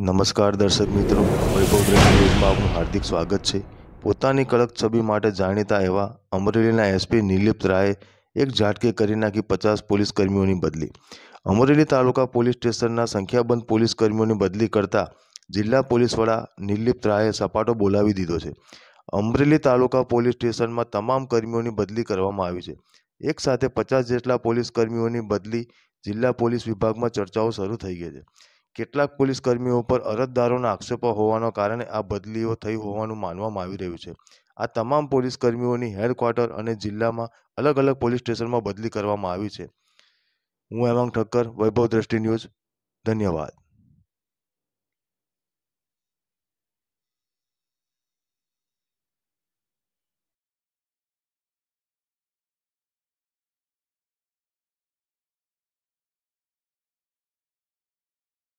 નમસ્કાર દર્શક મિત્રો વૈભવ ગ્રેડ ન્યૂઝમાં આપનું હાર્દિક સ્વાગત છે પોતાની કડક છબી માટે જાણીતા એવા અમરેલીના એસપી નિલીપ રાયે એક ઝાટકે કરી નાખી પચાસ પોલીસ કર્મીઓની બદલી અમરેલી તાલુકા પોલીસ સ્ટેશનના સંખ્યાબંધ પોલીસ કર્મીઓની બદલી કરતા જિલ્લા પોલીસ વડા નિલિપ્ત રાયે સપાટો બોલાવી દીધો છે અમરેલી તાલુકા પોલીસ સ્ટેશનમાં તમામ કર્મીઓની બદલી કરવામાં આવી છે એક સાથે પચાસ જેટલા પોલીસ કર્મીઓની બદલી જિલ્લા પોલીસ વિભાગમાં ચર્ચાઓ શરૂ થઈ ગઈ છે કેટલાક પોલીસ કર્મીઓ પર અરજદારોના આક્ષેપો હોવાના કારણે આ બદલીઓ થઈ હોવાનું માનવામાં આવી રહ્યું છે આ તમામ પોલીસ કર્મીઓની હેડક્વાર્ટર અને જિલ્લામાં અલગ અલગ પોલીસ સ્ટેશનમાં બદલી કરવામાં આવી છે હું હેમાંગ ઠક્કર વૈભવ દ્રષ્ટિ ન્યૂઝ ધન્યવાદ